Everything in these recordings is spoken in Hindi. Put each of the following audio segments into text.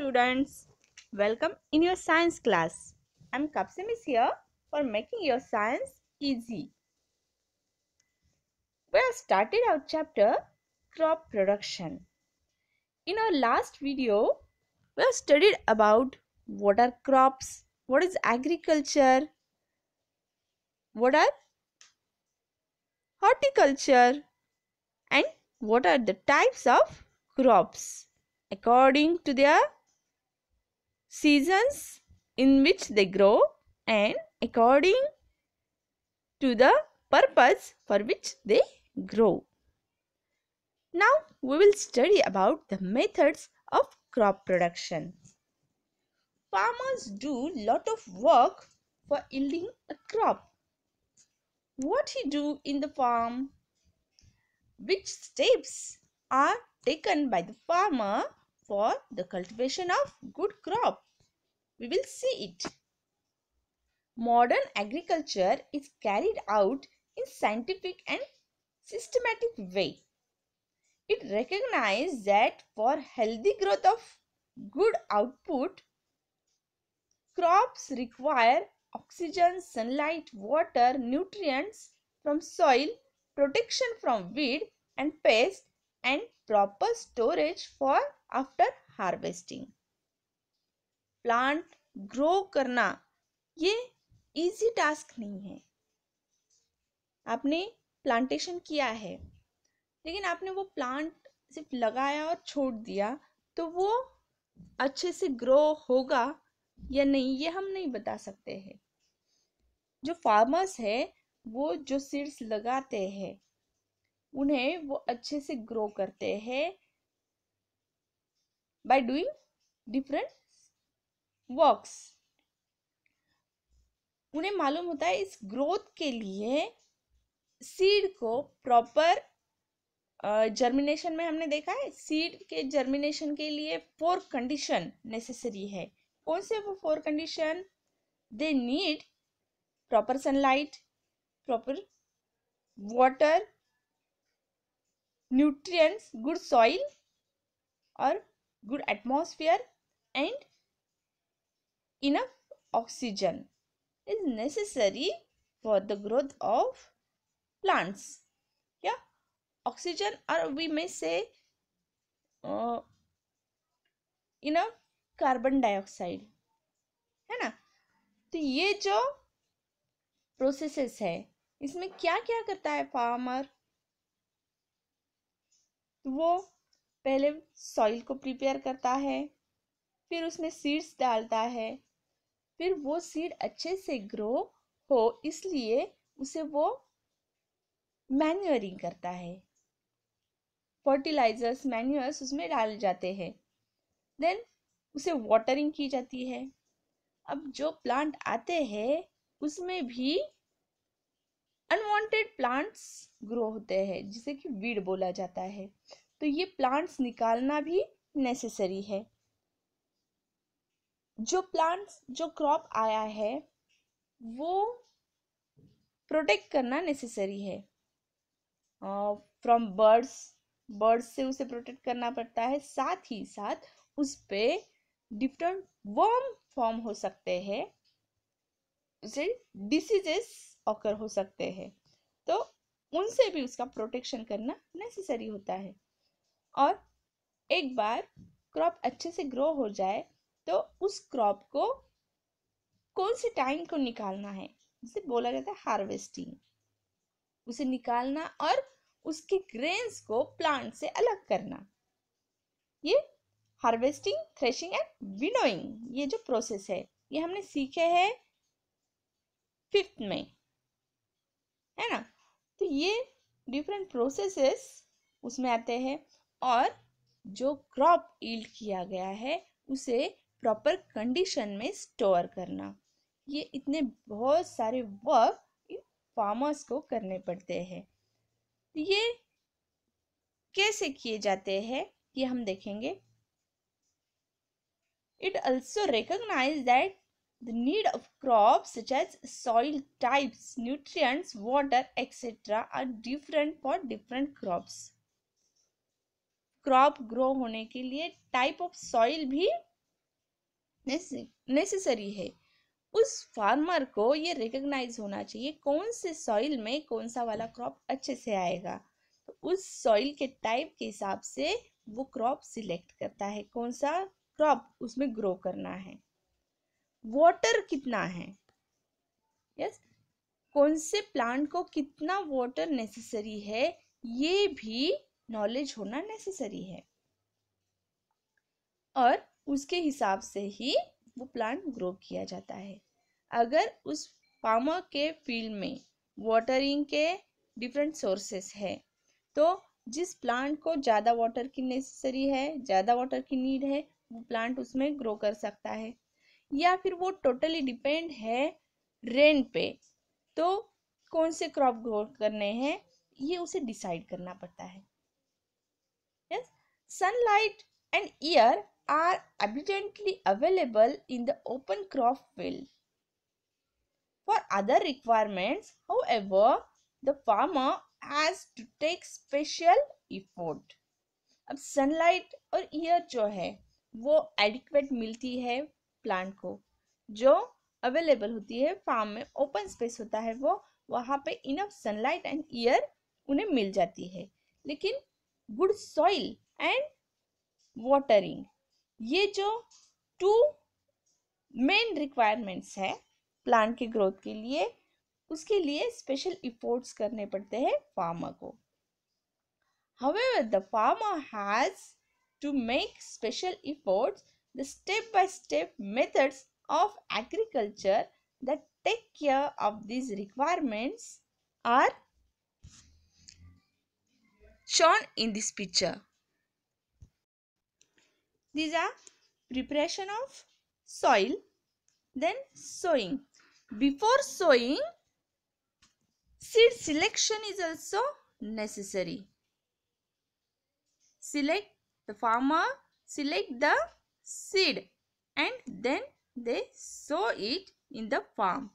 students welcome in your science class i'm kapsim is here for making your science easy we have started our chapter crop production in our last video we have studied about what are crops what is agriculture what are horticulture and what are the types of crops according to their seasons in which they grow and according to the purpose for which they grow. Now we will study about the methods of crop production. Farmers do lot of work for yielding a crop. What he do in the farm? Which steps are taken by the farmer for the cultivation of good crop? we will see it. Modern agriculture is carried out in scientific and systematic way. It recognizes that for healthy growth of good output, crops require oxygen, sunlight, water, nutrients from soil, protection from weed and pest and proper storage for after harvesting. Plant grow करना ये इजी टास्क नहीं है आपने प्लांटेशन किया है लेकिन आपने वो प्लांट सिर्फ लगाया और छोड़ दिया तो वो अच्छे से ग्रो होगा या नहीं ये हम नहीं बता सकते हैं जो फार्मर्स है वो जो सीड्स लगाते हैं उन्हें वो अच्छे से ग्रो करते हैं बाय डूइंग डिफरेंट वर्क्स उन्हें मालूम होता है इस ग्रोथ के लिए सीड को प्रॉपर जर्मिनेशन में हमने देखा है सीड के जर्मिनेशन के लिए फोर कंडीशन नेसेसरी है कौन से वो four condition they need proper sunlight proper water nutrients good soil और good atmosphere and enough oxygen is necessary for the growth of plants yeah oxygen or we may say uh, enough carbon dioxide है ना तो ये जो processes है इसमें क्या क्या करता है फार्मर वो पहले सॉइल को प्रिपेयर करता है फिर उसमें सीड्स डालता है फिर वो सीड अच्छे से ग्रो हो इसलिए उसे वो मैन्यूरिंग करता है फर्टिलाइजर्स मैन्यूअर्स उसमें डाल जाते हैं देन उसे वाटरिंग की जाती है अब जो प्लांट आते हैं उसमें भी अनवांटेड प्लांट्स ग्रो होते हैं जिसे कि वीड बोला जाता है तो ये प्लांट्स निकालना भी नेसेसरी है जो प्लांट्स जो क्रॉप आया है वो प्रोटेक्ट करना नेसेसरी है फ्रॉम बर्ड्स बर्ड्स से उसे प्रोटेक्ट करना पड़ता है साथ ही साथ उस पर डिफरेंट वर्म फॉर्म हो सकते हैं उसे डिसीजेस ऑकर हो सकते हैं तो उनसे भी उसका प्रोटेक्शन करना नेसेसरी होता है और एक बार क्रॉप अच्छे से ग्रो हो जाए तो उस क्रॉप को कौन से टाइम को निकालना है जिसे बोला जाता है हार्वेस्टिंग उसे निकालना और उसके ग्रेन्स को प्लांट से अलग करना ये हार्वेस्टिंग थ्रेशिंग एंड विनोइंग ये जो प्रोसेस है ये हमने सीखे है फिफ्थ में है ना तो ये डिफरेंट प्रोसेसेस उसमें आते हैं और जो क्रॉप ईल्ड किया गया है उसे प्रॉपर कंडीशन में स्टोर करना ये इतने बहुत सारे वर्क फार्मर्स को करने पड़ते हैं ये कैसे किए जाते हैं ये हम देखेंगे it also recognise that the need of crop as soil types nutrients, water etcetera are different for different crop crop grow होने के लिए टाइप ऑफ सॉइल भी नेसेसरी है उस फार्मर को ये रिकग्नाइज होना चाहिए कौन से सॉइल में कौन सा वाला क्रॉप अच्छे से आएगा तो उस सॉइल के टाइप के हिसाब से वो क्रॉप सिलेक्ट करता है कौन सा क्रॉप उसमें ग्रो करना है वाटर कितना है यस yes? कौन से प्लांट को कितना वाटर नेसेसरी है ये भी नॉलेज होना नेसेसरी है और उसके हिसाब से ही वो प्लांट ग्रो किया जाता है अगर उस फार्मर के फील्ड में वाटरिंग के डिफरेंट सोर्सेस है तो जिस प्लांट को ज़्यादा वाटर की नेसेसरी है ज़्यादा वाटर की नीड है वो प्लांट उसमें ग्रो कर सकता है या फिर वो टोटली डिपेंड है रेन पे तो कौन से क्रॉप ग्रो करने हैं ये उसे डिसाइड करना पड़ता है yes sunlight and air are abundantly available in the open crop field. For other requirements, however, the farmer has to take special effort. अब सनलाइट और ईयर जो है वो एडिक्वेट मिलती है प्लांट को जो अवेलेबल होती है फार्म में ओपन स्पेस होता है वो वहाँ पे इनफ सनलाइट एंड ईयर उन्हें मिल जाती है लेकिन गुड सॉइल एंड वाटरिंग ये जो टू मेन रिक्वायरमेंट्स है प्लांट की ग्रोथ के लिए उसके लिए स्पेशल इफोर्ट्स करने पड़ते हैं फार्मा को have the farmer has to make special efforts the step by step methods of agriculture that take care of this requirements are shown in this picture These are preparation of soil, then sowing. Before sowing, seed selection is also necessary. Select the farmer, select the seed and then they sow it in the farm.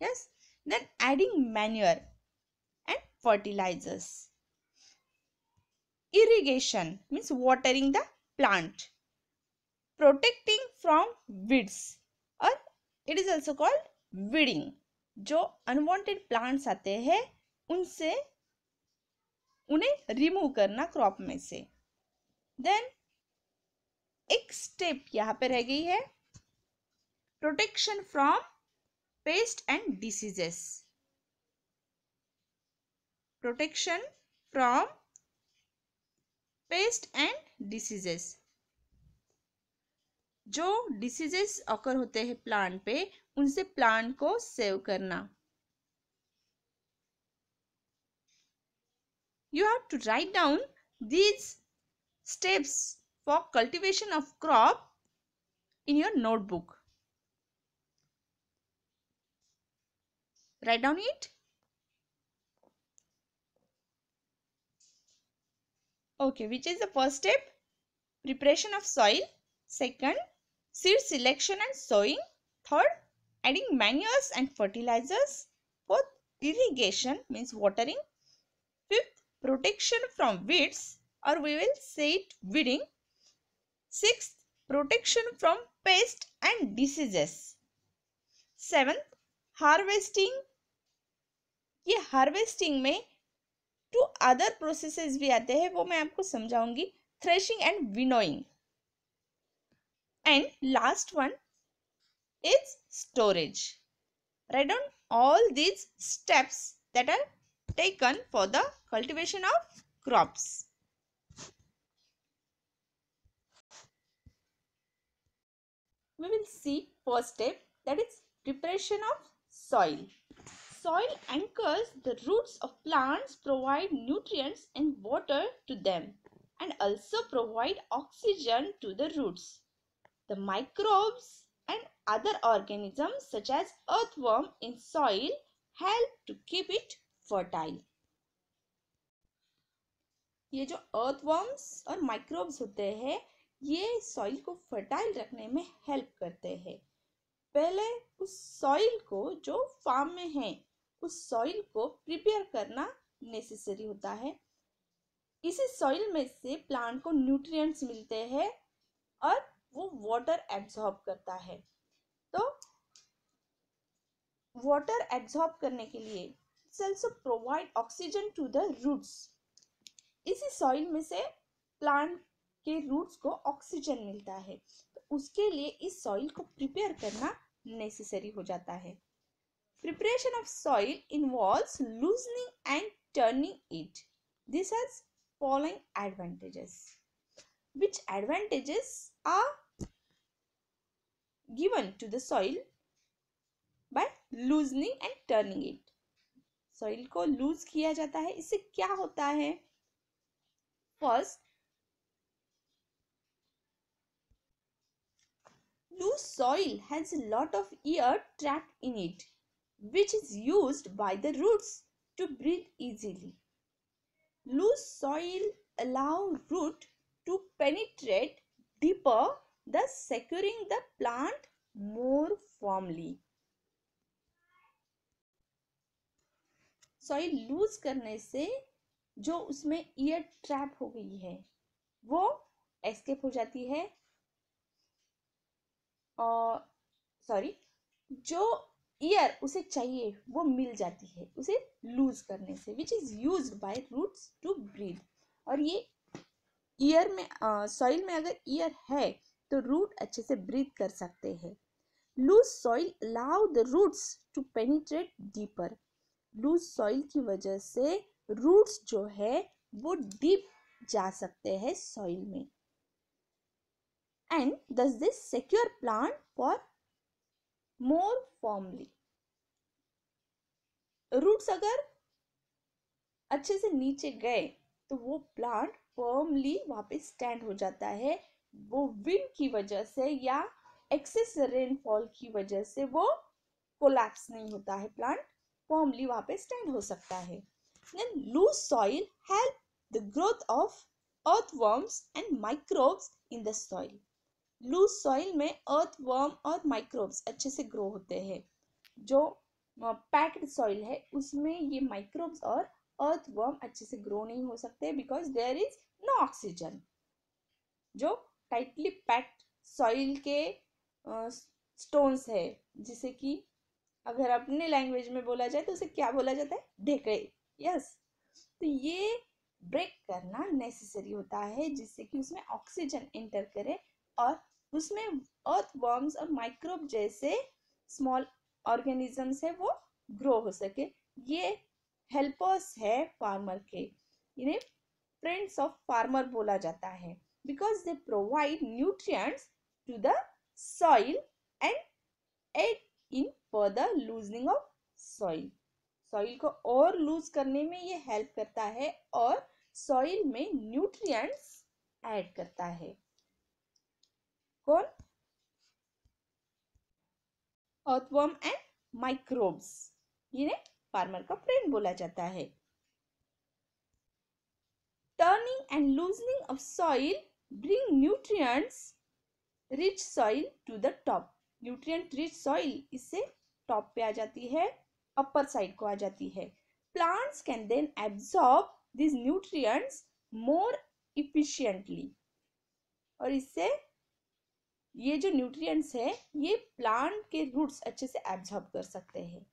Yes, then adding manure and fertilizers. irrigation means watering the plant protecting from weeds or it is also called weeding जो अनवांटेड प्लांट्स आते हैं उनसे उन्हें रिमूव करना क्रॉप में से देन एक स्टेप यहाँ पे रह गई है protection from pest and diseases protection from pest and diseases जो डिसीजेस ऑकर होते हैं प्लांट पे उनसे प्लांट को सेव करना you have to write down these steps for cultivation of crop in your notebook write down it Okay, which is the first step? Preparation of soil. Second, seed selection and sowing. Third, adding manures and fertilizers. Fourth, irrigation means watering. Fifth, protection from weeds or we will say it weeding. Sixth, protection from pests and diseases. Seventh, harvesting. ये harvesting में टू अदर प्रोसेस भी आते हैं वो मैं आपको समझाऊंगी threshing and winnowing and last one is storage write on all these steps that are taken for the cultivation of crop we will see first step that is preparation of soil soil anchors the roots of plants, provide nutrients and water to them, and also provide oxygen to the roots. The microbes and other organisms such as earthworm in soil help to keep it fertile. ये जो earthworms और microbes होते हैं ये soil को fertile रखने में help करते हैं पहले उस soil को जो farm में है उस सॉइल को प्रिपेयर करना नेसेसरी होता है इसी सॉइल में से प्लांट को न्यूट्रिएंट्स मिलते हैं और वो वाटर एब्जॉर्ब करता है तो वाटर एब्जॉर्ब करने के लिए cells provide oxygen to the roots इसी सॉइल में से प्लांट के रूट्स को ऑक्सीजन मिलता है तो उसके लिए इस सॉइल को प्रिपेयर करना नेसेसरी हो जाता है Preparation of soil involves loosening and turning it. This has following advantages. Which advantages are given to the soil by loosening and turning it. soil ko loose kiya jata hai isse kya hota hai first loose soil has a lot of air trapped in it which is used by the roots to breathe easily. Loose soil allow root to penetrate deeper thus securing the plant more firmly. Soil loose करने से जो उसमें ईयर ट्रैप हो गई है वो एस्केप हो जाती है सॉरी जो ईयर उसे चाहिए वो मिल जाती है उसे लूज करने से which is use by roots to breathe और ये ईयर में सॉइल में अगर ईयर है तो रूट अच्छे से ब्रीद कर सकते हैं loose soil allow the roots to penetrate deeper loose soil की वजह से रूट्स जो है वो डीप जा सकते हैं सॉइल में and thus this secure plant for more firmly roots अगर अच्छे से नीचे गए तो वो प्लांट फर्मली वापस स्टैंड हो जाता है वो विंड की वजह से या एक्सेस रेनफॉल की वजह से वो कोलैप्स नहीं होता है प्लांट फॉर्मली वहाँ पे स्टैंड हो सकता है then loose soil help the growth of earthworms and microbes in the soil loose soil में अर्थ वर्म और माइक्रोब्स अच्छे से ग्रो होते हैं जो पैक्ड सॉइल है उसमें ये माइक्रोब्स और अर्थ वर्म अच्छे से ग्रो नहीं हो सकते because there is no oxygen जो टाइटली पैक्ड सॉइल के स्टोन्स है जिसे कि अगर अपने लैंग्वेज में बोला जाए तो उसे क्या बोला जाता है ढेकड़े यस yes. तो ये ब्रेक करना नेसेसरी होता है जिससे कि उसमें ऑक्सीजन एंटर करे और उसमें अर्थ वर्म्स और माइक्रोब जैसे स्मॉल ऑर्गेनिजम्स है वो ग्रो हो सके ये हेल्पर्स है फार्मर के इन्हें फ्रेंड्स ऑफ फार्मर बोला जाता है because they provide nutrients to the soil and aid in further loosening of soil soil को और लूज करने में ये हेल्प करता है और सॉइल में न्यूट्रिएंट्स ऐड करता है कौन earthworm and microbes इन्हें फार्मर का फ्रेंड बोला जाता है turning and loosening of soil bring nutrients rich soil to the top nutrient rich soil इससे टॉप पे आ जाती है अपर साइड को आ जाती है plants can then absorb this nutrient more efficiently और इससे ये जो न्यूट्रिएंट्स है ये प्लांट के रूट्स अच्छे से एब्जॉर्ब कर सकते हैं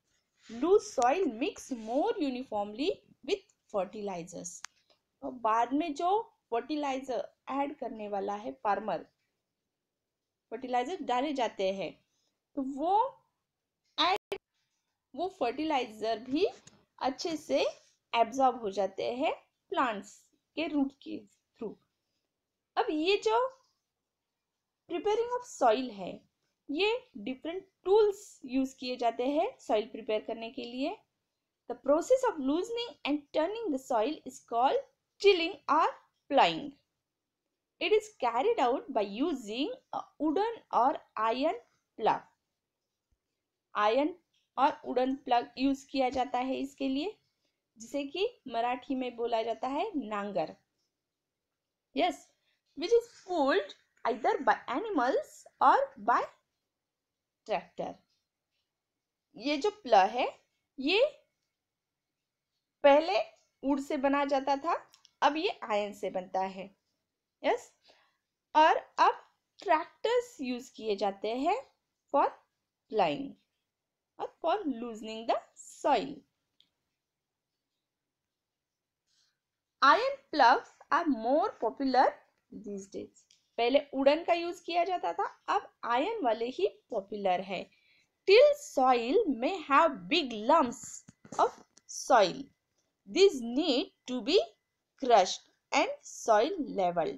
loose soil mix more uniformly with fertilisers और बाद में जो फर्टिलाइजर ऐड करने वाला है फार्मर फर्टिलाइजर डाले जाते हैं तो वो एड वो फर्टिलाइजर भी अच्छे से एब्जॉर्ब हो जाते हैं प्लांट्स के रूट के थ्रू अब ये जो प्रिपेयरिंग ऑफ सॉइल है ये डिफरेंट टूल्स यूज किए जाते हैं सॉइल प्रिपेयर करने के लिए the process of loosening and turning the soil is called tilling और ploughing it is carried out by using a और आयन प्लग आयन और वुडन प्लग यूज किया जाता है इसके लिए जिसे कि मराठी में बोला जाता है नांगर yes which is pulled either by animals or by tractor. ये जो प्ल है ये पहले उड़ से बना जाता था अब ये आयन से बनता है यस और अब ट्रैक्टर्स यूज किए जाते हैं फॉर प्लाइंग और for loosening the soil iron ploughs are more popular these days पहले उड़न का यूज किया जाता था अब आयन वाले ही पॉपुलर है till soil may have big lumps of soil this need to be crushed and soil level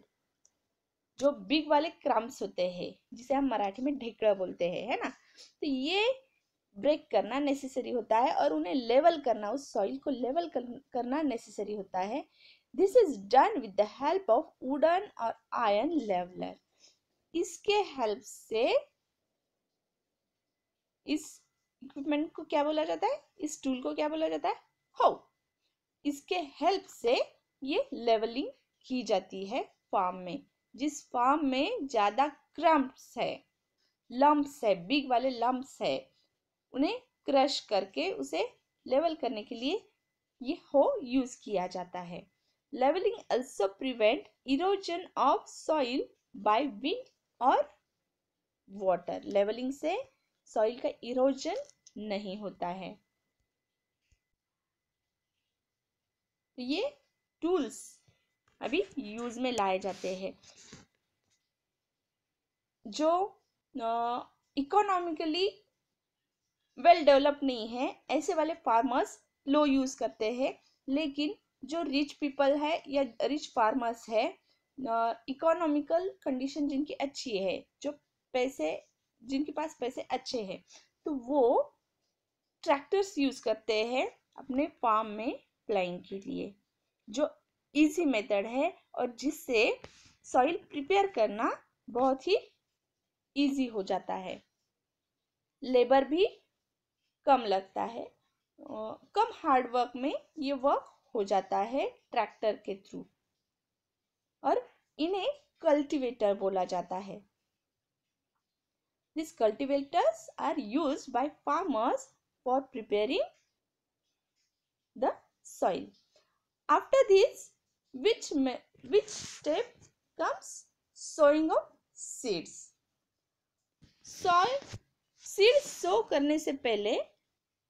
जो बिग वाले क्रम्स होते हैं जिसे हम मराठी में ढेकड़ा बोलते हैं है ना तो ये ब्रेक करना नेसेसरी होता है और उन्हें लेवल करना उस सॉइल को लेवल करना नेसेसरी होता है this is done with the help of wooden और iron लेवलर इसके हेल्प से इस इक्विपमेंट को क्या बोला जाता है इस टूल को क्या बोला जाता है हो इसके हेल्प से ये लेवलिंग की जाती है फार्म में जिस फार्म में ज़्यादा क्रम्प्स है लम्ब्स है बिग वाले लम्ब्स है उन्हें क्रश करके उसे लेवल करने के लिए ये हो यूज़ किया जाता है Leveling also prevent erosion of soil by wind और वाटर लेवलिंग से सॉइल का इरोजन नहीं होता है तो ये टूल्स अभी यूज में लाए जाते हैं जो इकोनॉमिकली वेल डेवलप नहीं है ऐसे वाले फार्मर्स लो यूज करते हैं लेकिन जो रिच पीपल है या रिच फार्मर्स है इकोनॉमिकल uh, कंडीशन जिनकी अच्छी है जो पैसे जिनके पास पैसे अच्छे हैं तो वो ट्रैक्टर्स यूज करते हैं अपने फार्म में प्लाइंग के लिए जो इजी मेथड है और जिससे सॉइल प्रिपेयर करना बहुत ही इजी हो जाता है लेबर भी कम लगता है कम हार्ड वर्क में ये वर्क हो जाता है ट्रैक्टर के थ्रू और इन्हें कल्टीवेटर बोला जाता है this cultivators are use by farmers for preparing the soil after this which which step comes sowing of seeds soil seeds sow करने से पहले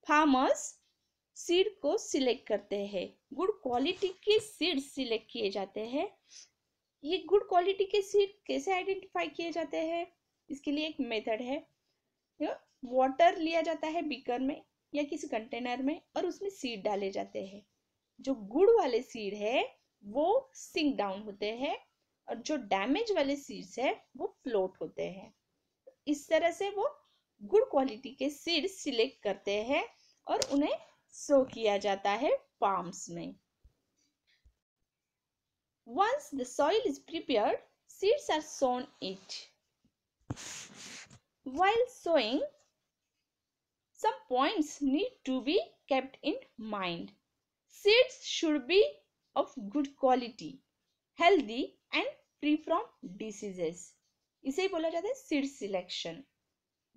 फार्मर्स सीड को सिलेक्ट करते हैं गुड क्वालिटी के सीड सिलेक्ट किए जाते हैं ये गुड क्वालिटी के सीड कैसे आइडेंटिफाई किए जाते हैं इसके लिए एक मेथड है वाटर लिया जाता है बीकर में या किसी कंटेनर में और उसमें सीड डाले जाते हैं जो गुड़ वाले सीड है वो सिंक डाउन होते हैं और जो डैमेज वाले सीड्स है वो फ्लोट होते हैं इस तरह से वो गुड क्वालिटी के सीड सिलेक्ट करते हैं और उन्हें सो किया जाता है फार्म्स में once the soil is prepare seeds are sown it while sowing some points need to be kept in mind seeds should be of good quality healthy and free from diseases इसे बोला जाता है सीड सिलेक्शन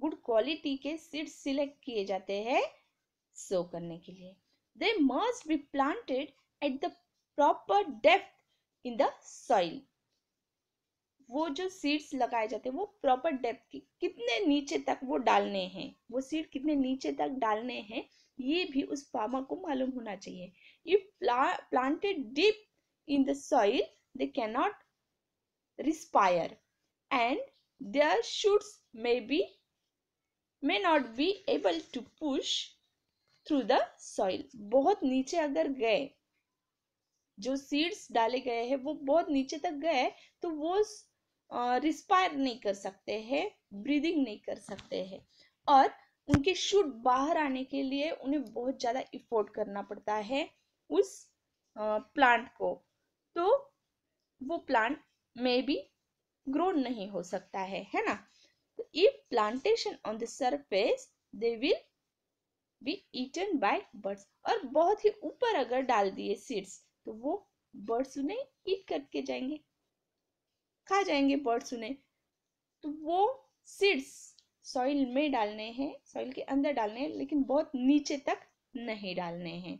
गुड क्वालिटी के सीड्स सिलेक्ट किए जाते हैं सो करने के लिए they must be planted at the proper depth in the soil वो जो सीड्स लगाए जाते हैं वो प्रॉपर डेप्थ की कितने नीचे तक वो डालने हैं वो सीड कितने नीचे तक डालने हैं ये भी उस फार्मर को मालूम होना चाहिए if planted deep in the soil they can not respire and their shoots may be may not be able to push through the soil बहुत नीचे अगर गए जो सीड्स डाले गए हैं वो बहुत नीचे तक गए तो वो रिस्पायर नहीं कर सकते हैं ब्रीदिंग नहीं कर सकते हैं और उनके शूट बाहर आने के लिए उन्हें बहुत ज़्यादा इफोर्ट करना पड़ता है उस प्लांट को तो वो प्लांट में भी ग्रो नहीं हो सकता है है ना तो if plantation on the surface they will be eaten by birds और बहुत ही ऊपर अगर डाल दिए सीड्स तो वो बर्ड्स उन्हें ईट करके जाएंगे खा जाएंगे बर्ड्स उन्हें तो वो सीड्स सॉइल में डालने हैं सॉइल के अंदर डालने हैं लेकिन बहुत नीचे तक नहीं डालने हैं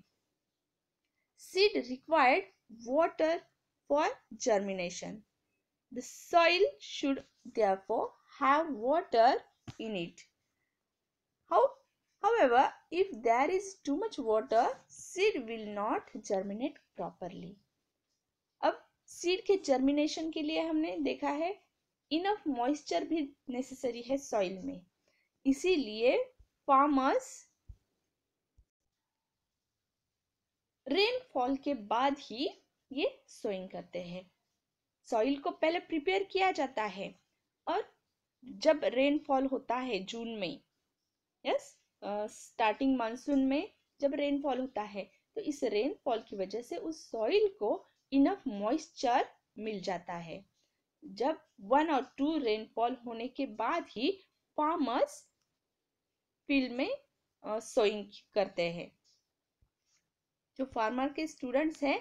seed required water for germination the soil should therefore have water in it how However, if there is too much water, seed will not germinate properly. अब सीड के जर्मिनेशन के लिए हमने देखा है इनफ मॉइस्चर भी नेसेसरी है सॉइल में इसीलिए फार्मर्स रेनफॉल के बाद ही ये सोइंग करते हैं सॉइल को पहले प्रिपेयर किया जाता है और जब रेनफॉल होता है जून में यस yes? स्टार्टिंग मानसून में जब रेनफॉल होता है तो इस रेनफॉल की वजह से उस सॉइल को इनफ मॉइस्चर मिल जाता है जब वन और टू रेनफॉल होने के बाद ही फार्मर्स फील्ड में सोइंग करते हैं जो फार्मर के स्टूडेंट्स हैं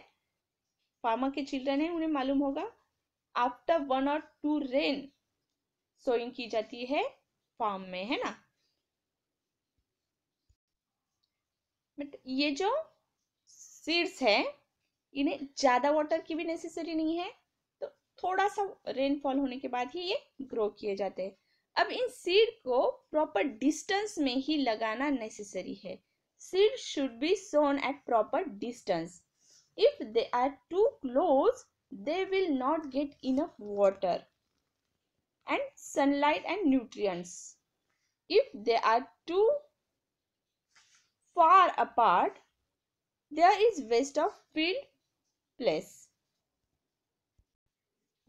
फार्मर के चिल्ड्रन हैं उन्हें मालूम होगा आफ्टर वन और टू रेन सोइंग की जाती है फार्म में है ना बट ये जो सीड्स है इन्हें ज़्यादा वाटर की भी नेसेसरी नहीं है तो थोड़ा सा रेनफॉल होने के बाद ही ये ग्रो किए जाते हैं अब इन सीड को प्रॉपर डिस्टेंस में ही लगाना नेसेसरी है seed should be sown at proper distance if they are too close they will not get enough water and sunlight and nutrients if they are too far apart, there is waste of field place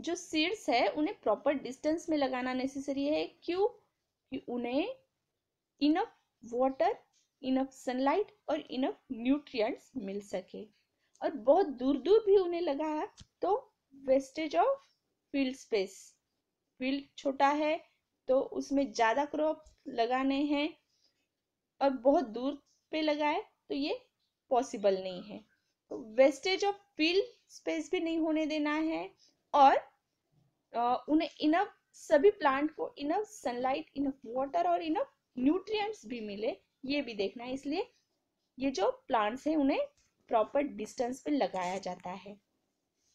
जो सीड्स है उन्हें प्रॉपर डिस्टेंस में लगाना नेसेसरी है क्यों कि उन्हें इनफ वाटर इनफ सनलाइट और इनफ न्यूट्रिएंट्स मिल सके और बहुत दूर दूर भी उन्हें लगाया तो wastage of field space field छोटा है तो उसमें ज़्यादा क्रॉप लगाने हैं और बहुत दूर पे लगाए तो ये पॉसिबल नहीं है तो वेस्टेज ऑफ फील्ड स्पेस भी नहीं होने देना है और उन्हें इनफ सभी प्लांट को इनफ सनलाइट इनफ वाटर और इनफ न्यूट्रिएंट्स भी मिले ये भी देखना है इसलिए ये जो प्लांट्स हैं उन्हें प्रॉपर डिस्टेंस पे लगाया जाता है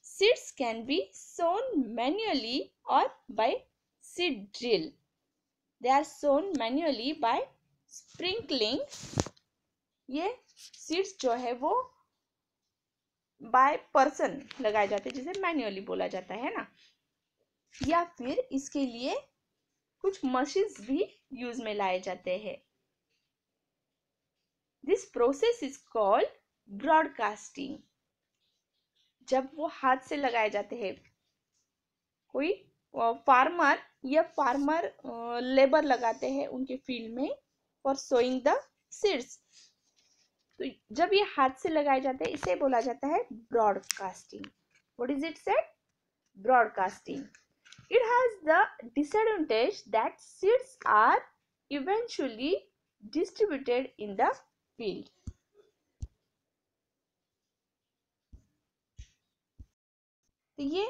seeds can be sown manually और by seed drill they are sown manually by sprinkling ये सीड्स जो है वो बाय पर्सन लगाए जाते हैं जिसे मैन्युअली बोला जाता है ना या फिर इसके लिए कुछ मशीन भी यूज में लाए जाते हैं this process is called broadcasting जब वो हाथ से लगाए जाते हैं कोई फार्मर या फार्मर लेबर लगाते हैं उनके फील्ड में फॉर सोइंग द सीड्स तो जब ये हाथ से लगाए जाते हैं इसे बोला जाता है broadcasting what is it set broadcasting it has the disadvantage that seeds are eventually distributed in the field तो ये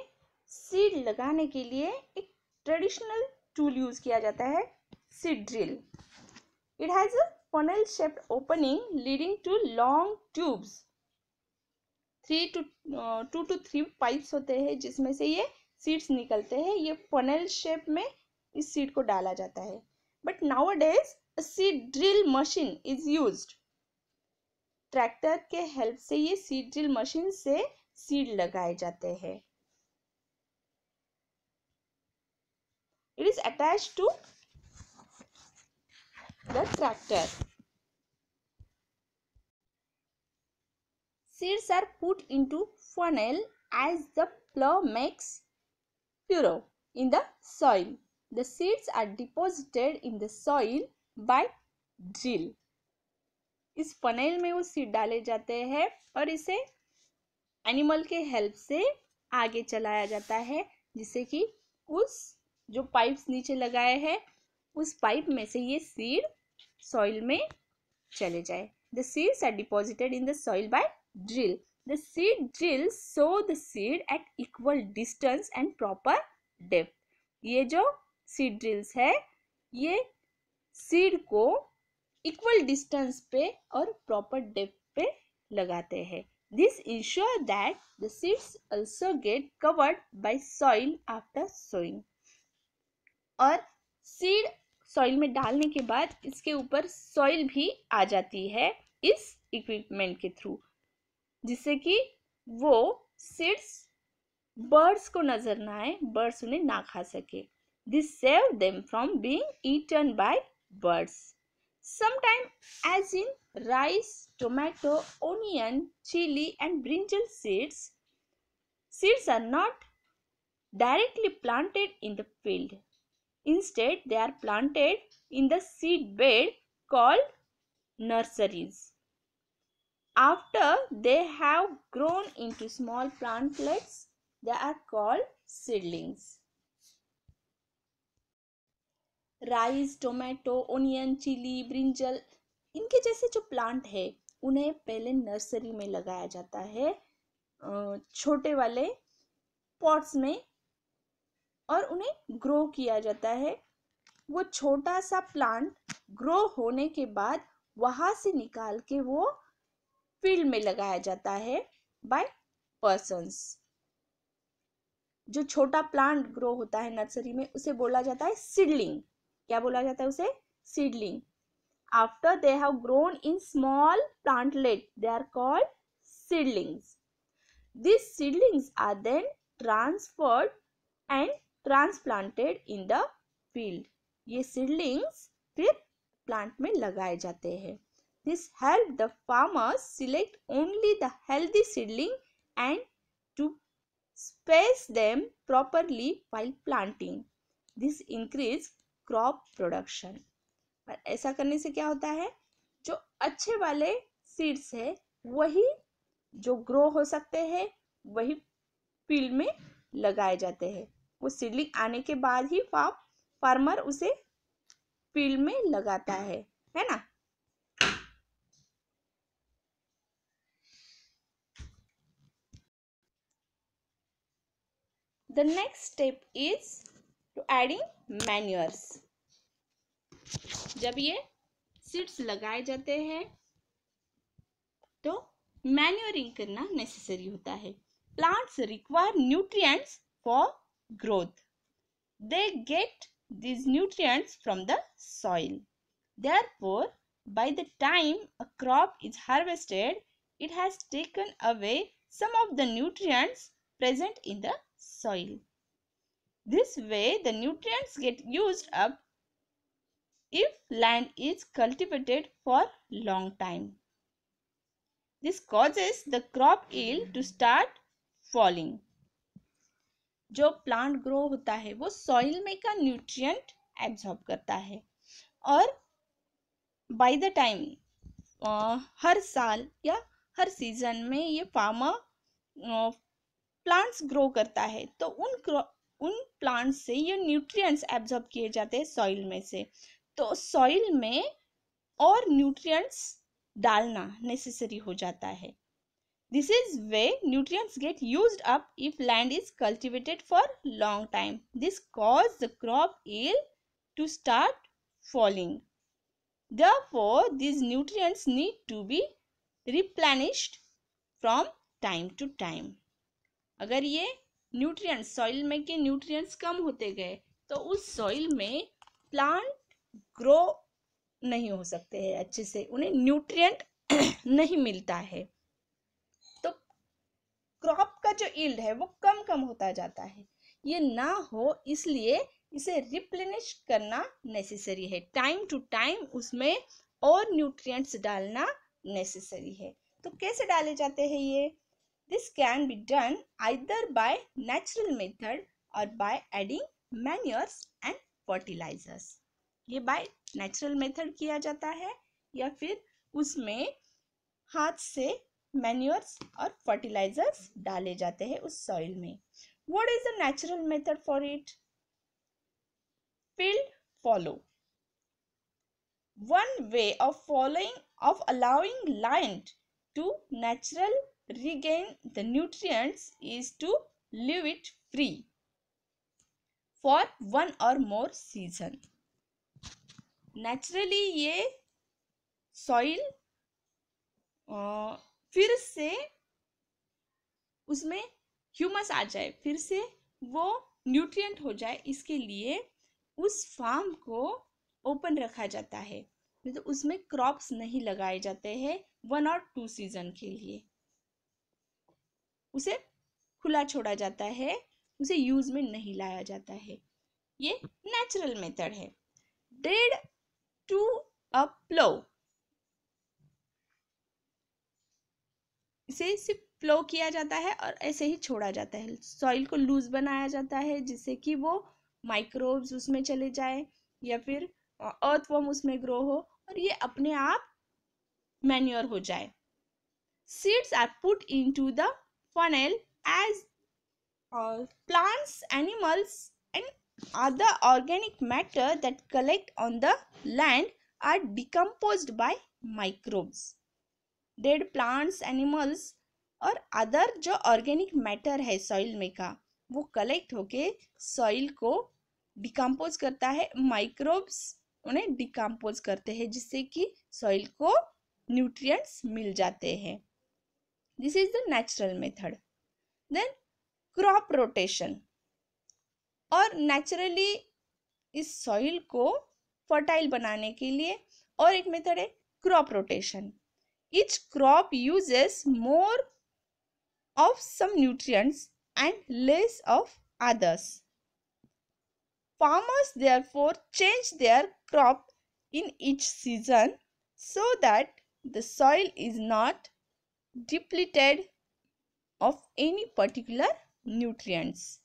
सीड लगाने के लिए एक ट्रेडिशनल टूल यूज किया जाता है seed drill it has funnel shaped opening leading to long tubes three two two two three pipes होते हैं जिसमें से ये सीड्स निकलते हैं ये फनल शेप में इस सीड को डाला जाता है but nowadays seed drill machine is use tractor के हेल्प से ये सीड ड्रिल मशीन से सीड लगाए जाते हैं it is attach to the tractor. Seeds are put into funnel as the plow makes furrow in the soil. The seeds are deposited in the soil by drill. इस फनेल में वो सीड डाले जाते हैं और इसे एनिमल के हेल्प से आगे चलाया जाता है जिससे कि उस जो पाइप्स नीचे लगाए हैं उस पाइप में से ये सीड सॉइल में चले जाए the seeds are deposited in the soil by drill the seed drill sow the seed at equal distance and proper depth ये जो सीड ड्रिल्स है ये सीड को इक्वल डिस्टेंस पे और प्रॉपर डेप्थ पे लगाते हैं this ensure that the seeds also get covered by soil after sowing और सीड सॉइल में डालने के बाद इसके ऊपर सॉइल भी आ जाती है इस इक्विपमेंट के थ्रू जिससे कि वो सीड्स बर्ड्स को नजर ना आए बर्ड्स उन्हें ना खा सके this save them from being eaten by birds sometime as in rice tomato onion chilli and brinjal seeds seeds are not directly planted in the field Instead, they are planted in the seed bed called nurseries. After they have grown into small plantlets, they are called seedlings. rice tomato onion chili brinjal इनके जैसे जो प्लांट है उन्हें पहले नर्सरी में लगाया जाता है छोटे वाले पॉट्स में और उन्हें ग्रो किया जाता है वो छोटा सा प्लांट ग्रो होने के बाद वहां से निकाल के वो फील्ड में लगाया जाता है बाय पर्सनस जो छोटा प्लांट ग्रो होता है नर्सरी में उसे बोला जाता है सीडलिंग क्या बोला जाता है उसे seedling after they have grown in small plantlet they are called seedlings this seedlings are then transferred and transplanted in the field ये सीडलिंग्स फिर प्लांट में लगाए जाते हैं this help the farmers select only the healthy seedling and to space them properly while planting this increase crop production पर ऐसा करने से क्या होता है जो अच्छे वाले सीड्स है वही जो ग्रो हो सकते हैं वही फील्ड में लगाए जाते हैं वो सीडलिंग आने के बाद ही फार्म फार्मर उसे फील्ड में लगाता है है ना the next step is to adding manures जब ये सीड्स लगाए जाते हैं तो मैन्यूरिंग करना नेसेसरी होता है plants require nutrients for growth. They get these nutrients from the soil. Therefore, by the time a crop is harvested, it has taken away some of the nutrients present in the soil. This way, the nutrients get used up if land is cultivated for long time. This causes the crop yield to start falling. जो प्लांट ग्रो होता है वो सॉइल में का न्यूट्रिएंट एब्जॉर्ब करता है और बाय द टाइम हर साल या हर सीजन में ये फार्मर प्लांट्स ग्रो करता है तो उन उन प्लांट्स से ये न्यूट्रिएंट्स एब्जॉर्ब किए जाते हैं सॉइल में से तो सॉइल में और न्यूट्रिएंट्स डालना नेसेसरी हो जाता है This is where nutrients get used up if land is cultivated for long time. This causes the crop yield to start falling. Therefore, these nutrients need to be replenished from time to time अगर ये न्यूट्रिएंट्स सॉइल में के न्यूट्रिएंट्स कम होते गए तो उस सॉइल में प्लांट ग्रो नहीं हो सकते हैं अच्छे से उन्हें न्यूट्रिएंट नहीं मिलता है क्रॉप का जो ईल्ड है वो कम कम होता जाता है ये ना हो इसलिए इसे रिप्लेनिश करना नेसेसरी है टाइम टू टाइम उसमें और न्यूट्रिएंट्स डालना नेसेसरी है तो कैसे डाले जाते हैं ये this can be done either by natural method or by adding manures and fertilisers ये बाय नेचुरल मेथड किया जाता है या फिर उसमें हाथ से मैन्यूर्स और फर्टिलाइजर्स डाले जाते हैं उस सॉइल में what is the natural method for it field fallow one way of fallowing of allowing land to natural regain the nutrients is to leave it free for one or more season naturally ये सॉइल फिर से उसमें ह्यूमस आ जाए फिर से वो न्यूट्रिएंट हो जाए इसके लिए उस फार्म को ओपन रखा जाता है नहीं तो उसमें क्रॉप्स नहीं लगाए जाते हैं वन और टू सीजन के लिए उसे खुला छोड़ा जाता है उसे यूज में नहीं लाया जाता है ये नेचुरल मेथड है डेड टू अ प्लो इसे सिर्फ फ्लो किया जाता है और ऐसे ही छोड़ा जाता है सॉइल को लूज बनाया जाता है जिससे कि वो माइक्रोब्स उसमें चले जाए या फिर अर्थ वॉर्म उसमें ग्रो हो और ये अपने आप मैन्योर हो जाए seeds are put into the funnel as plants animals and other organic matter that collect on the land are decompose by microbes dead plants animals और अदर जो ऑर्गेनिक मैटर है सॉइल में का वो कलेक्ट होके सॉइल को डिकम्पोज करता है माइक्रोब्स उन्हें डिकम्पोज करते हैं जिससे कि सॉइल को न्यूट्रिएंट्स मिल जाते हैं this is the natural method then crop rotation और नेचुरली इस सॉइल को फर्टाइल बनाने के लिए और एक मेथड है crop rotation Each crop uses more of some nutrients and less of others. Farmers therefore change their crop in each season so that the soil is not depleted of any particular nutrients.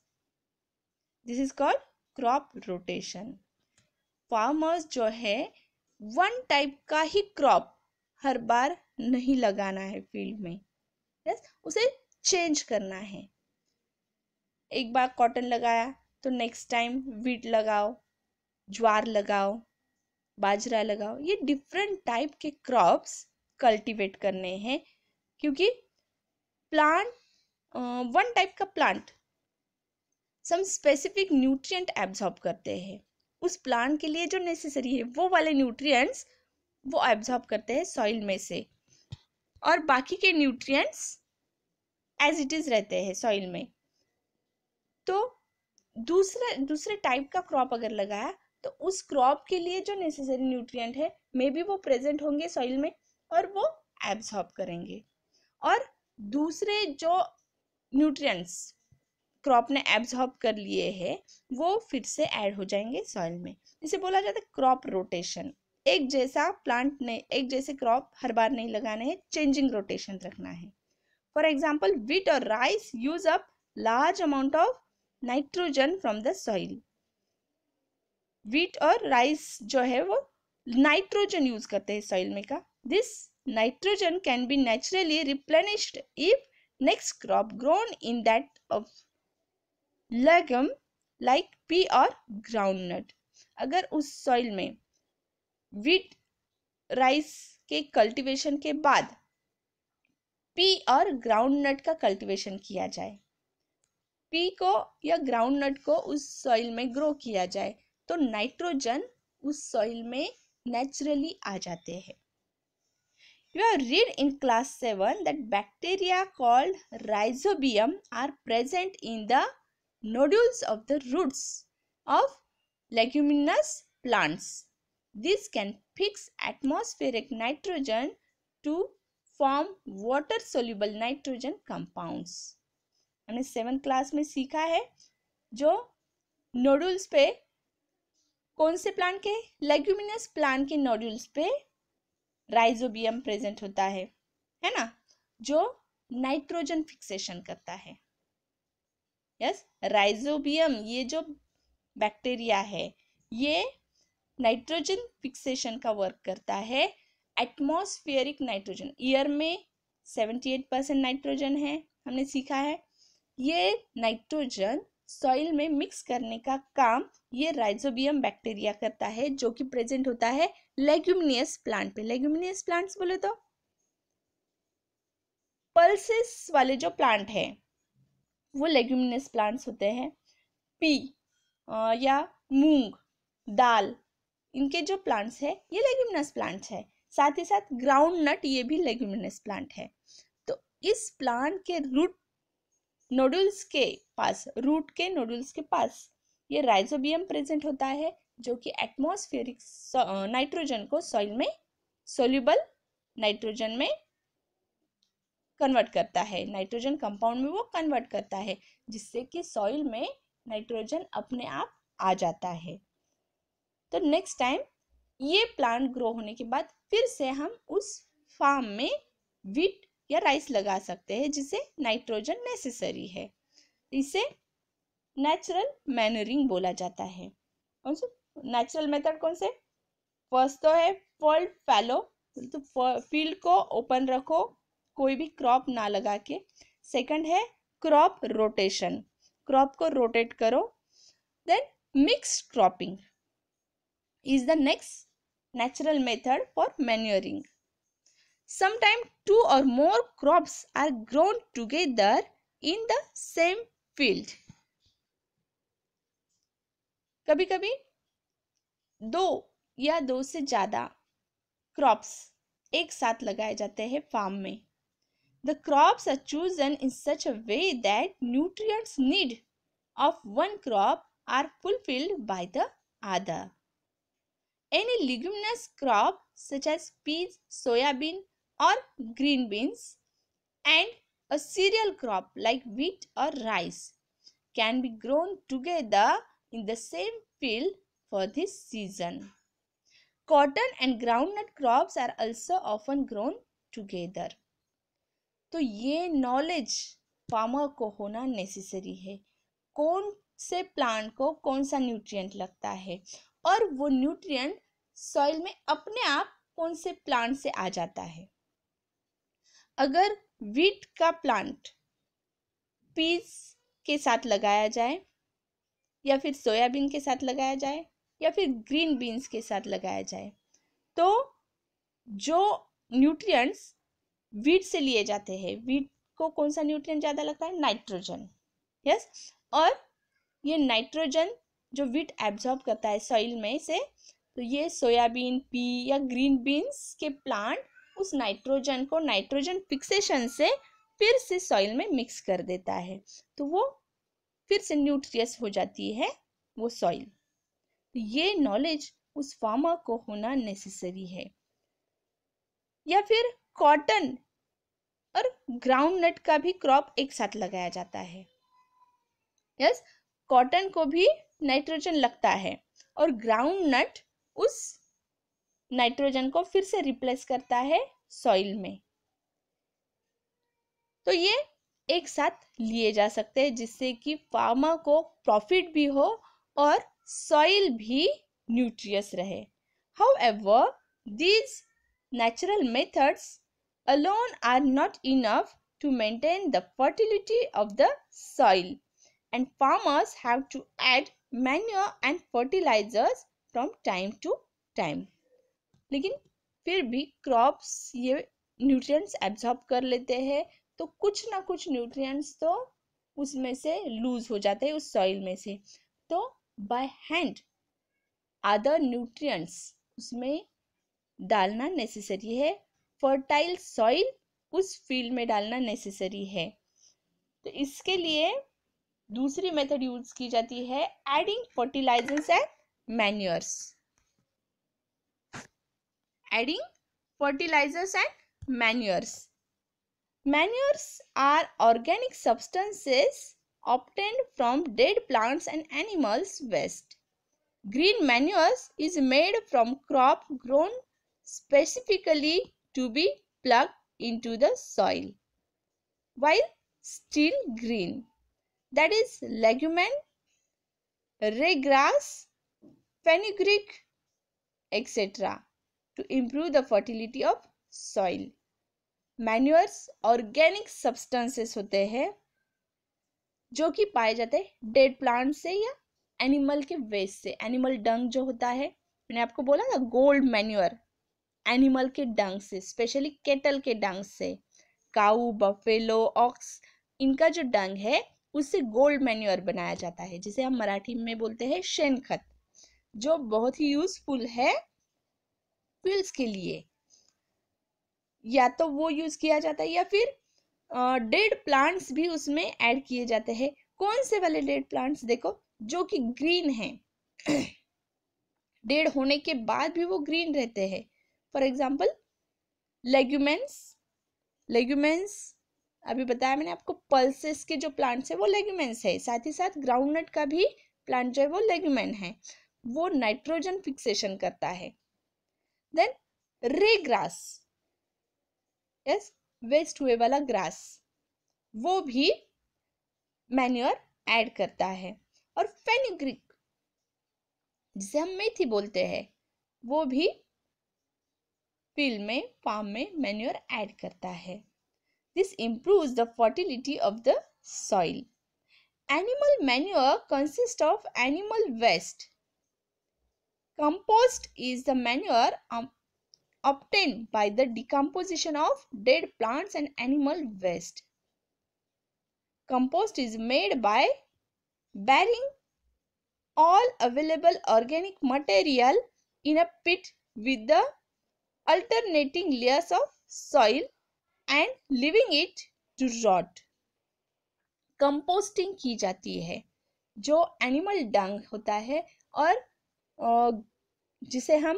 This is called crop rotation. Farmers, जो है one type का ही crop हर बार नहीं लगाना है फील्ड में यस उसे चेंज करना है एक बार कॉटन लगाया तो नेक्स्ट टाइम वीट लगाओ ज्वार लगाओ बाजरा लगाओ ये डिफरेंट टाइप के क्रॉप्स कल्टीवेट करने हैं क्योंकि प्लांट वन टाइप का plant some specific nutrient absorb करते हैं उस प्लांट के लिए जो नेसेसरी है वो वाले न्यूट्रिएंट्स वो एब्जॉर्ब करते हैं सॉइल में से और बाकी के न्यूट्रिएंट्स एज इट इज़ रहते हैं सॉइल में तो दूसरे दूसरे टाइप का क्रॉप अगर लगाया तो उस क्रॉप के लिए जो नेसेसरी न्यूट्रिएंट है मे बी वो प्रेजेंट होंगे सॉइल में और वो एब्जॉर्ब करेंगे और दूसरे जो न्यूट्रिएंट्स क्रॉप ने एब्जॉर्ब कर लिए हैं वो फिर से ऐड हो जाएंगे सॉइल में इसे बोला जाता है क्रॉप रोटेशन एक जैसा प्लांट नहीं एक जैसे क्रॉप हर बार नहीं लगाने हैं चेंजिंग रोटेशन रखना है फॉर एग्जाम्पल वीट और rice use up large amount of nitrogen from the soil wheat और राइस जो है वो नाइट्रोजन यूज करते हैं सॉइल में का this nitrogen can be naturally replenished if next crop grown in that of legume like pea और ग्राउंड नट अगर उस सॉइल में वीट राइस के कल्टीवेशन के बाद पी और ग्राउंड नट का कल्टीवेशन किया जाए पी को या ग्राउंड नट को उस सॉइल में ग्रो किया जाए तो नाइट्रोजन उस सॉइल में नेचुरली आ जाते हैं you are read in class seven that bacteria called rhizobium are present in the nodules of the roots of leguminous plants This can fix atmospheric nitrogen to form water soluble nitrogen compounds हमने सेवन क्लास में सीखा है जो नोडुल्स पे कौन से प्लांट के लेग्यूमिनस प्लांट के नोडुल्स पे राइजोबियम प्रेजेंट होता है है ना जो नाइट्रोजन फिक्सेशन करता है यस yes? राइजोबियम ये जो बैक्टीरिया है ये नाइट्रोजन फिक्सेशन का वर्क करता है एटमोस्फियरिक नाइट्रोजन ईयर में सेवेंटी एट परसेंट नाइट्रोजन है हमने सीखा है ये नाइट्रोजन सॉइल में मिक्स करने का काम ये राइजोबियम बैक्टीरिया करता है जो कि प्रेजेंट होता है लेग्यूमिनियस प्लांट पे लेग्यूमिनियस प्लांट्स बोले तो पल्सेस वाले जो प्लांट है वो लेग्यूमिनियस प्लांट्स होते हैं पी आ, या मूंग दाल इनके जो प्लांट्स है ये लेग्यूमिनस प्लांट्स है साथ ही साथ ग्राउंड नट ये भी लेग्यूमिनस प्लांट है तो इस प्लांट के रूट नोडुल्स के पास रूट के नोडुल्स के पास ये राइजोबियम प्रेजेंट होता है जो कि एटमोस्फेरिक नाइट्रोजन को सॉइल में सोल्यूबल नाइट्रोजन में कन्वर्ट करता है नाइट्रोजन कंपाउंड में वो कन्वर्ट करता है जिससे कि सॉइल में नाइट्रोजन अपने आप आ जाता है तो नेक्स्ट टाइम ये प्लांट ग्रो होने के बाद फिर से हम उस फार्म में वीट या राइस लगा सकते हैं जिसे नाइट्रोजन नेसेसरी है इसे नेचुरल मैनरिंग बोला जाता है कौन से नेचुरल मेथड कौन से फर्स्ट तो है फॉल्ट फैलो तो फील्ड को ओपन रखो कोई भी क्रॉप ना लगा के सेकंड है क्रॉप रोटेशन क्रॉप को रोटेट करो then mix cropping is the next natural method for manuring. Sometimes two or more crops are grown together in the same field. कभी कभी दो या दो से ज़्यादा क्रॉप्स एक साथ लगाए जाते हैं फार्म में the crops are chosen in such a way that nutrients need of one crop are fulfilled by the other Any leguminous crop such as peas, soya bean or green beans and a cereal crop like wheat or rice can be grown together in the same field for this season. Cotton and groundnut crops are also often grown together. तो ये नॉलेज फार्मर को होना नेसेसरी है कौन से प्लांट को कौन सा न्यूट्रिएंट लगता है और वो न्यूट्रिएंट सॉइल में अपने आप कौन से प्लांट से आ जाता है अगर वीट का प्लांट पीस के साथ लगाया जाए या फिर सोयाबीन के साथ लगाया जाए या फिर ग्रीन बीन्स के साथ लगाया जाए तो जो न्यूट्रिएंट्स वीट से लिए जाते हैं वीट को कौन सा न्यूट्रिएंट ज़्यादा लगता है नाइट्रोजन यस और ये नाइट्रोजन जो विट एब्जॉर्ब करता है सॉइल में से तो ये सोयाबीन पी या ग्रीन बीन्स के प्लांट उस नाइट्रोजन को नाइट्रोजन फिक्सेशन से फिर से सॉइल में मिक्स कर देता है तो वो फिर से न्यूट्रियस हो जाती है वो सॉइल तो ये नॉलेज उस फार्मर को होना नेसेसरी है या फिर कॉटन और ग्राउंड नट का भी क्रॉप एक साथ लगाया जाता है यस yes, कॉटन को भी नाइट्रोजन लगता है और ग्राउंड नट उस नाइट्रोजन को फिर से रिप्लेस करता है सॉइल में तो ये एक साथ लिए जा सकते हैं जिससे कि फार्मा को प्रॉफिट भी हो और सॉइल भी न्यूट्रियस रहे however these natural methods alone are not enough to maintain the fertility of the soil and farmers have to add manure and fertilisers from time to time लेकिन फिर भी क्रॉप्स ये न्यूट्रिएंट्स एब्जॉर्ब कर लेते हैं तो कुछ ना कुछ न्यूट्रिएंट्स तो उसमें से लूज हो जाते हैं उस सॉइल में से तो बाय हैंड अदर न्यूट्रिएंट्स उसमें डालना नेसेसरी है फर्टाइल सॉइल उस फील्ड में डालना नेसेसरी है तो इसके लिए दूसरी मेथड यूज की जाती है adding fertilisers and manures adding fertilisers and manures manures are organic substances obtained from dead plants and animals waste green manures is made from crop grown specifically to be plug into the soil while still green that is legumen, ray grass, fenugreek, etc. to improve the fertility of soil. Manures organic substances होते हैं जो कि पाए जाते हैं डेड प्लांट से या एनिमल के वेस्ट से एनिमल डंग जो होता है मैंने आपको बोला ना गोल्ड मैन्यूअर एनिमल के डंग से स्पेशली केटल के डंग से काऊ बफेलो ऑक्स इनका जो डंग है उससे गोल्ड मैन्यूअर बनाया जाता है जिसे हम मराठी में बोलते हैं शेनखत जो बहुत ही यूजफुल है फील्ड्स के लिए या तो वो यूज किया जाता है या फिर डेड प्लांट्स भी उसमें ऐड किए जाते हैं कौन से वाले डेड प्लांट्स देखो जो कि ग्रीन है डेड होने के बाद भी वो ग्रीन रहते हैं फॉर एग्जाम्पल लेग्यूमेंस लेग्यूमेंस अभी बताया मैंने आपको पल्सेस के जो प्लांट्स है वो लेग्यूमेंट्स है साथ ही साथ ग्राउंडनट का भी प्लांट जो है वो लेग्यूमेंट है वो नाइट्रोजन फिक्सेशन करता है देन रे ग्रास यस वेस्ट हुए वाला ग्रास वो भी मैन्योर ऐड करता है और फेनिग्रिक जिसे हम मेथी बोलते हैं वो भी फील्ड में फार्म में मैन्योर ऐड करता है This improves the fertility of the soil. Animal manure consists of animal waste. Compost is the manure um, obtained by the decomposition of dead plants and animal waste. Compost is made by burying all available organic material in a pit with the alternating layers of soil and leaving it to rot composting की जाती है जो एनिमल डंग होता है और जिसे हम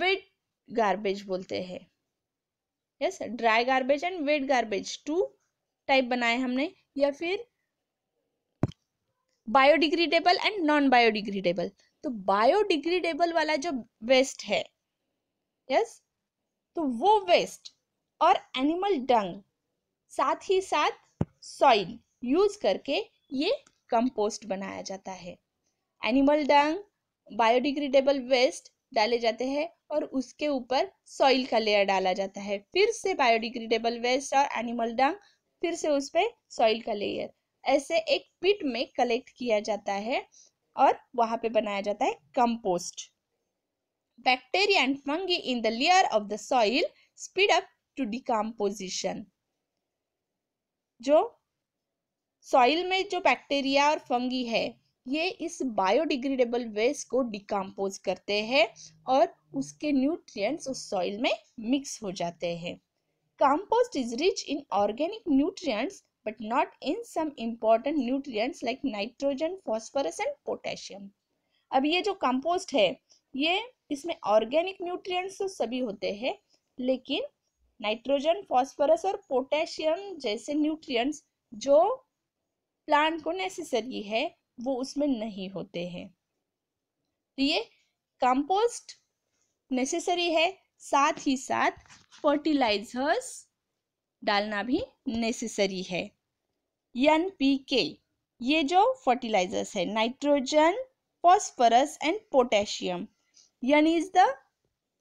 वेट गार्बेज बोलते हैं yes dry garbage and wet garbage two type बनाए हमने या फिर बायोडिग्रेडेबल एंड नॉन बायोडिग्रेडेबल तो बायोडिग्रेडेबल वाला जो वेस्ट है यस तो वो वेस्ट और एनिमल डंग साथ ही साथ सॉइल यूज करके ये कंपोस्ट बनाया जाता है एनिमल डंग बायोडिग्रेडेबल वेस्ट डाले जाते हैं और उसके ऊपर सॉइल का लेयर डाला जाता है फिर से बायोडिग्रेडेबल वेस्ट और एनिमल डंग फिर से उस पर सॉइल का लेयर ऐसे एक पिट में कलेक्ट किया जाता है और वहाँ पे बनाया जाता है compost bacteria and fungi in the layer of the soil speed up to decomposition jo soil mein jo bacteria aur fungi hai ये इस बायोडिग्रेडेबल वेस्ट को डिकम्पोज करते हैं और उसके न्यूट्रिएंट्स उस सॉइल में मिक्स हो जाते हैं compost is rich in organic nutrients but not in some important nutrients like nitrogen phosphorus and potassium अब ये जो कंपोस्ट है ये इसमें ऑर्गेनिक न्यूट्रिएंट्स तो सभी होते हैं लेकिन नाइट्रोजन फास्फोरस और पोटेशियम जैसे न्यूट्रिएंट्स जो प्लांट को नेसेसरी है वो उसमें नहीं होते हैं तो ये कंपोस्ट नेसेसरी है साथ ही साथ फर्टिलाइजर्स डालना भी नेसेसरी है एन पी के ये जो फर्टिलाइजर्स है nitrogen phosphorus and potassium N is the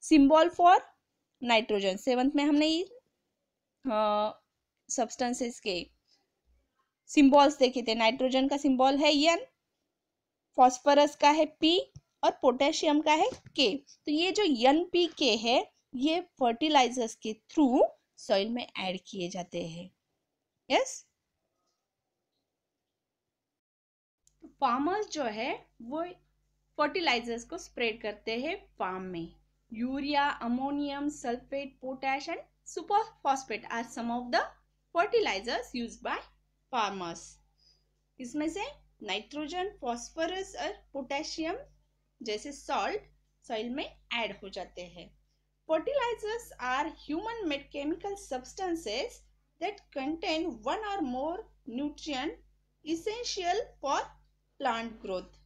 symbol for nitrogen seventh में हमने सब्सटेंसेस के सिंबल्स देखे थे नाइट्रोजन का सिंबल है एन फॉस्फरस का है पी और पोटेशियम का है के तो ये जो यन पी के है ये फर्टिलाइजर्स के थ्रू सॉइल में ऐड किए जाते हैं यस फार्मर्स जो है वो फर्टिलाइजर्स को स्प्रेड करते हैं फार्म में urea ammonium sulphate potash and super phosphate are some of the fertilisers use by farmers इसमें से नाइट्रोजन फॉस्फरस और पोटेशियम जैसे सॉल्ट सॉइल में ऐड हो जाते हैं fertilisers are human made chemical substances that contain one or more nutrient essential for plant growth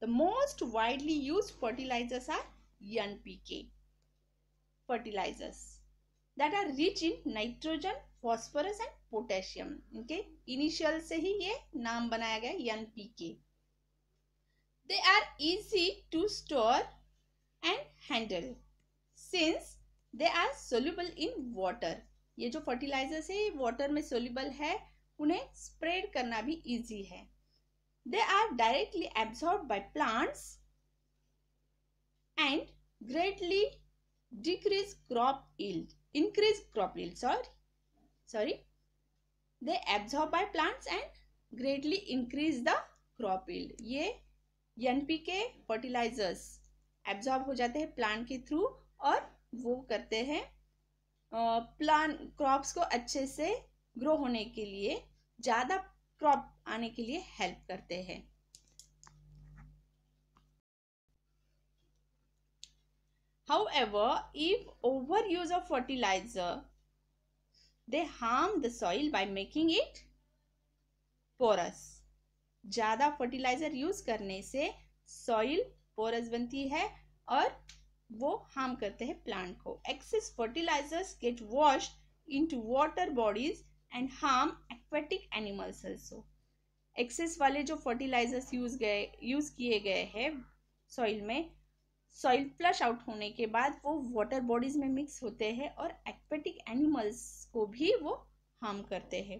The most widely used fertilizers are NPK fertilizers that are rich in nitrogen, phosphorus and potassium. okay initial se hi ye naam banaya gaya NPK. They are easy to store and handle since they are soluble in water. ये जो fertilizers है वाटर में soluble है उन्हें स्प्रेड करना भी इजी है They are directly absorbed by plants and greatly decrease crop yield, increase crop yield, sorry, sorry. They absorb by plants and greatly increase the crop yield. ye npk fertilizers absorb ho jate hain plant ke through aur wo karte hain plant crops को अच्छे से ग्रो होने के लिए ज़्यादा क्रॉप आने के लिए हेल्प करते हैं however if over use of fertiliser they harm the soil by making it porous ज़्यादा फर्टिलाइज़र यूज़ करने से सॉइल पोरस बनती है और वो हार्म करते हैं प्लांट को excess fertilisers get washed into water bodies and harm aquatic animals also excess वाले जो फर्टिलाइजर्स यूज गए यूज किए गए हैं सॉइल में सॉइल फ्लश आउट होने के बाद वो वाटर बॉडीज में मिक्स होते हैं और एक्वेटिक एनिमल्स को भी वो हार्म करते हैं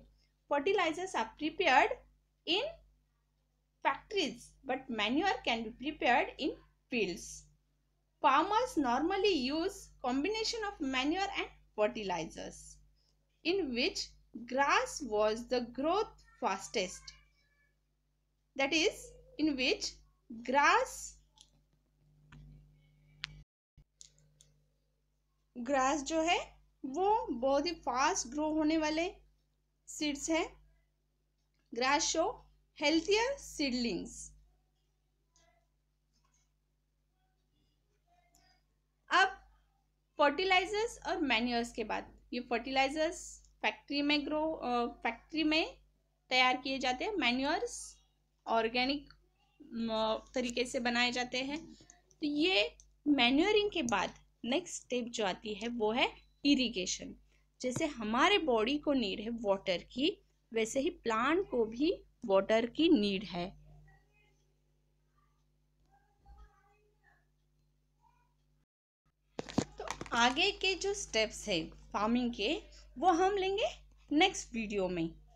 fertilisers are prepared in factories but manure can be prepared in fields farmers normally use combination of manure and fertilisers in which grass was the growth fastest that is in which grass grass जो है वो बहुत ही फास्ट ग्रो होने वाले सीड्स हैं ग्रास शो हेल्थियर सीडलिंग्स अब फर्टिलाइजर्स और मैन्योर्स के बाद ये फर्टिलाइजर्स फैक्ट्री में ग्रो फैक्ट्री में तैयार किए जाते हैं मैन्योर्स ऑर्गेनिक तरीके से बनाए जाते हैं तो ये मैन्यूरिंग के बाद नेक्स्ट स्टेप जो आती है वो है इरिगेशन जैसे हमारे बॉडी को नीड है वाटर की वैसे ही प्लांट को भी वाटर की नीड है तो आगे के जो स्टेप्स हैं फार्मिंग के वो हम लेंगे नेक्स्ट वीडियो में